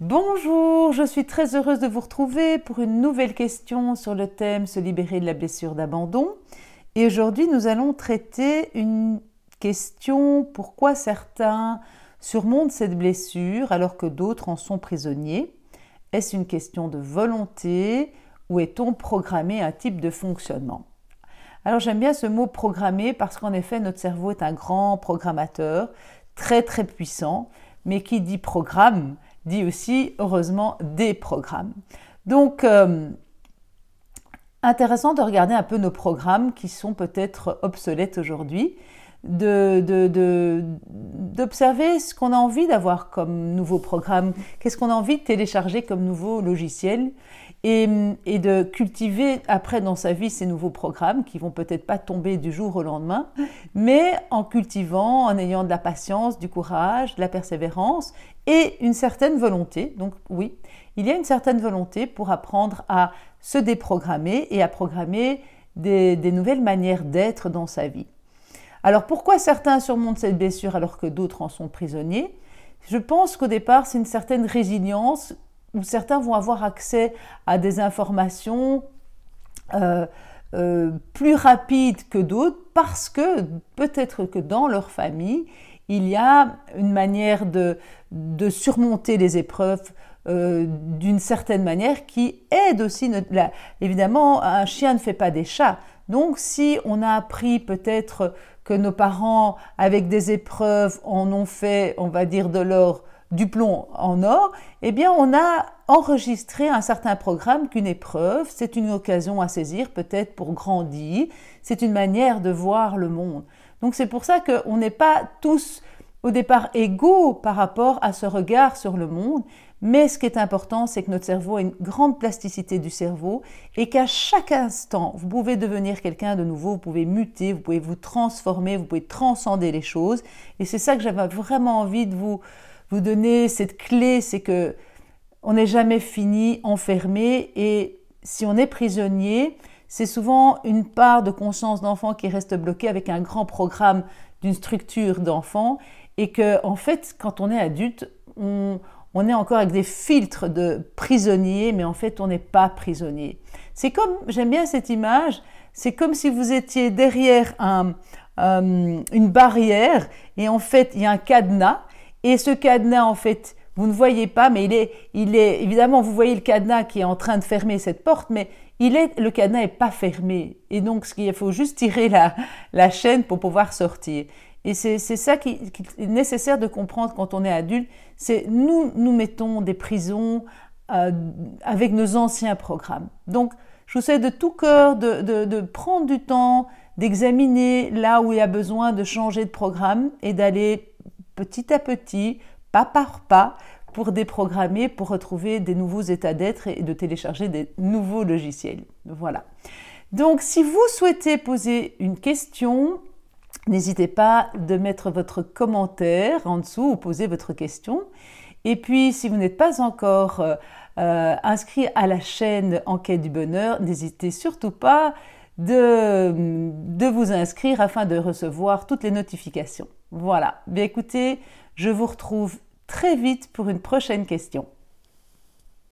Bonjour, je suis très heureuse de vous retrouver pour une nouvelle question sur le thème Se libérer de la blessure d'abandon. Et aujourd'hui, nous allons traiter une question pourquoi certains surmontent cette blessure alors que d'autres en sont prisonniers. Est-ce une question de volonté ou est-on programmé un type de fonctionnement Alors j'aime bien ce mot programmé parce qu'en effet, notre cerveau est un grand programmateur, très très puissant, mais qui dit programme dit aussi heureusement des programmes. Donc euh, intéressant de regarder un peu nos programmes qui sont peut-être obsolètes aujourd'hui, d'observer ce qu'on a envie d'avoir comme nouveau programme, qu'est-ce qu'on a envie de télécharger comme nouveau logiciel et, de cultiver après dans sa vie ces nouveaux programmes qui vont peut-être pas tomber du jour au lendemain, mais en cultivant, en ayant de la patience, du courage, de la persévérance et une certaine volonté. Donc oui, il y a une certaine volonté pour apprendre à se déprogrammer et à programmer des, des nouvelles manières d'être dans sa vie. Alors pourquoi certains surmontent cette blessure alors que d'autres en sont prisonniers Je pense qu'au départ, c'est une certaine résilience où certains vont avoir accès à des informations euh, euh, plus rapides que d'autres parce que peut-être que dans leur famille, il y a une manière de, surmonter les épreuves euh, d'une certaine manière qui aide aussi. évidemment, un chien ne fait pas des chats. Donc si on a appris peut-être que nos parents, avec des épreuves, en ont fait, on va dire, de leur du plomb en or, eh bien on a enregistré un certain programme qu'une épreuve, c'est une occasion à saisir peut-être pour grandir, c'est une manière de voir le monde. Donc c'est pour ça qu'on n'est pas tous au départ égaux par rapport à ce regard sur le monde, mais ce qui est important, c'est que notre cerveau a une grande plasticité du cerveau et qu'à chaque instant, vous pouvez devenir quelqu'un de nouveau, vous pouvez muter, vous pouvez vous transformer, vous pouvez transcender les choses. Et c'est ça que j'avais vraiment envie de vous, vous donner cette clé, c'est que on n'est jamais fini enfermé et si on est prisonnier, c'est souvent une part de conscience d'enfant qui reste bloquée avec un grand programme d'une structure d'enfant et que en fait quand on est adulte, on, est encore avec des filtres de prisonnier, mais en fait on n'est pas prisonnier. C'est comme, j'aime bien cette image, c'est comme si vous étiez derrière euh, une barrière et en fait il y a un cadenas et ce cadenas, en fait, vous ne voyez pas, mais il est, il est, évidemment, vous voyez le cadenas qui est en train de fermer cette porte, mais il est, le cadenas n'est pas fermé. Et donc, il faut juste tirer la, la chaîne pour pouvoir sortir. Et c'est ça qui, est nécessaire de comprendre quand on est adulte. C'est nous, nous mettons des prisons euh, avec nos anciens programmes. Donc, je vous souhaite de tout cœur de, de prendre du temps, d'examiner là où il y a besoin de changer de programme et d'aller petit à petit, pas par pas, pour déprogrammer, pour retrouver des nouveaux états d'être et de télécharger des nouveaux logiciels. Voilà. Donc si vous souhaitez poser une question, n'hésitez pas de mettre votre commentaire en dessous ou poser votre question. Et puis si vous n'êtes pas encore euh, euh, inscrit à la chaîne Enquête du bonheur, n'hésitez surtout pas de vous inscrire afin de recevoir toutes les notifications. Voilà, bien écoutez, je vous retrouve très vite pour une prochaine question.